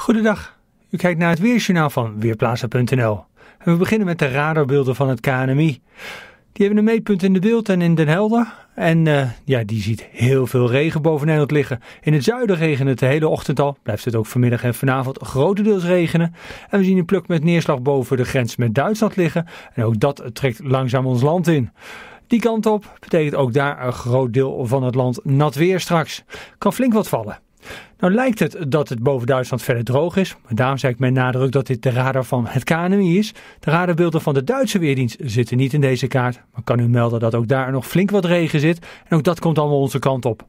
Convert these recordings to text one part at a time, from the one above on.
Goedendag, u kijkt naar het Weersjournaal van Weerplaza.nl. we beginnen met de radarbeelden van het KNMI. Die hebben een meetpunt in de beeld en in Den Helder. En eh, ja, die ziet heel veel regen boven Nederland liggen. In het zuiden regent het de hele ochtend al. Blijft het ook vanmiddag en vanavond grotendeels regenen. En we zien een pluk met neerslag boven de grens met Duitsland liggen. En ook dat trekt langzaam ons land in. Die kant op betekent ook daar een groot deel van het land nat weer straks. Kan flink wat vallen. Nou lijkt het dat het boven Duitsland verder droog is, maar daarom zeg ik met nadruk dat dit de radar van het KNMI is. De radarbeelden van de Duitse weerdienst zitten niet in deze kaart, maar kan u melden dat ook daar nog flink wat regen zit en ook dat komt allemaal onze kant op.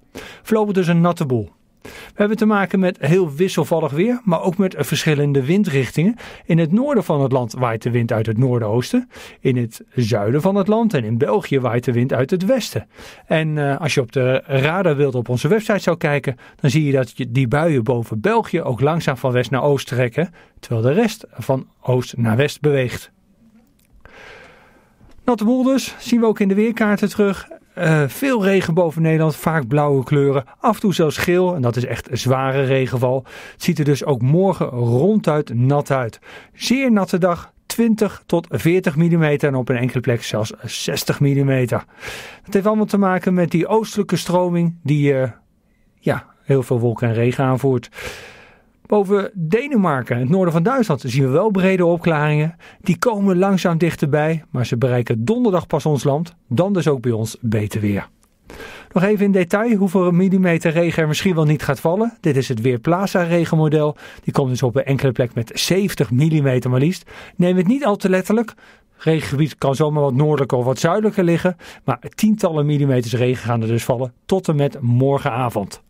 Voorlopig dus een natte boel. We hebben te maken met heel wisselvallig weer, maar ook met verschillende windrichtingen. In het noorden van het land waait de wind uit het noordoosten. In het zuiden van het land en in België waait de wind uit het westen. En eh, als je op de radar wilt op onze website zou kijken, dan zie je dat die buien boven België ook langzaam van west naar oost trekken, terwijl de rest van oost naar west beweegt. Natte boel dus, zien we ook in de weerkaarten terug. Eh, veel regen boven Nederland, vaak blauwe kleuren, af en toe zelfs geel. En dat is echt een zware regenval. Het ziet er dus ook morgen ronduit nat uit. Zeer natte dag, 20 tot 40 mm en op een enkele plek zelfs 60 mm. Het heeft allemaal te maken met die oostelijke stroming die eh, ja, heel veel wolken en regen aanvoert. Boven Denemarken, het noorden van Duitsland, zien we wel brede opklaringen. Die komen langzaam dichterbij, maar ze bereiken donderdag pas ons land. Dan dus ook bij ons beter weer. Nog even in detail hoeveel millimeter regen er misschien wel niet gaat vallen. Dit is het Weerplaza regenmodel. Die komt dus op een enkele plek met 70 mm maar liefst. Neem het niet al te letterlijk. Regengebied kan zomaar wat noordelijker of wat zuidelijker liggen. Maar tientallen millimeters regen gaan er dus vallen tot en met morgenavond.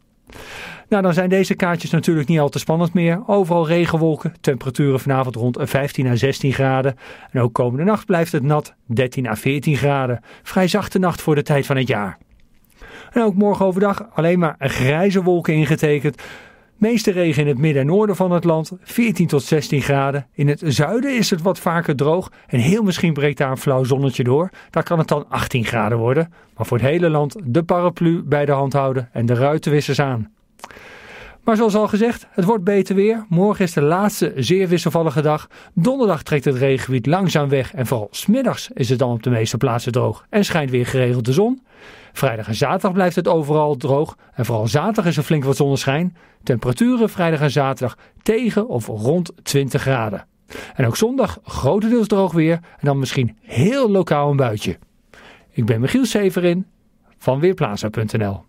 Nou, dan zijn deze kaartjes natuurlijk niet al te spannend meer. Overal regenwolken, temperaturen vanavond rond 15 à 16 graden. En ook komende nacht blijft het nat, 13 à 14 graden. Vrij zachte nacht voor de tijd van het jaar. En ook morgen overdag alleen maar grijze wolken ingetekend. Meeste regen in het midden en noorden van het land, 14 tot 16 graden. In het zuiden is het wat vaker droog en heel misschien breekt daar een flauw zonnetje door. Daar kan het dan 18 graden worden. Maar voor het hele land de paraplu bij de hand houden en de ruitenwissers aan. Maar zoals al gezegd, het wordt beter weer. Morgen is de laatste zeer wisselvallige dag. Donderdag trekt het regengebied langzaam weg en vooral smiddags is het dan op de meeste plaatsen droog en schijnt weer geregeld de zon. Vrijdag en zaterdag blijft het overal droog en vooral zaterdag is er flink wat zonneschijn. Temperaturen vrijdag en zaterdag tegen of rond 20 graden. En ook zondag grotendeels droog weer en dan misschien heel lokaal een buitje. Ik ben Michiel Severin van Weerplaza.nl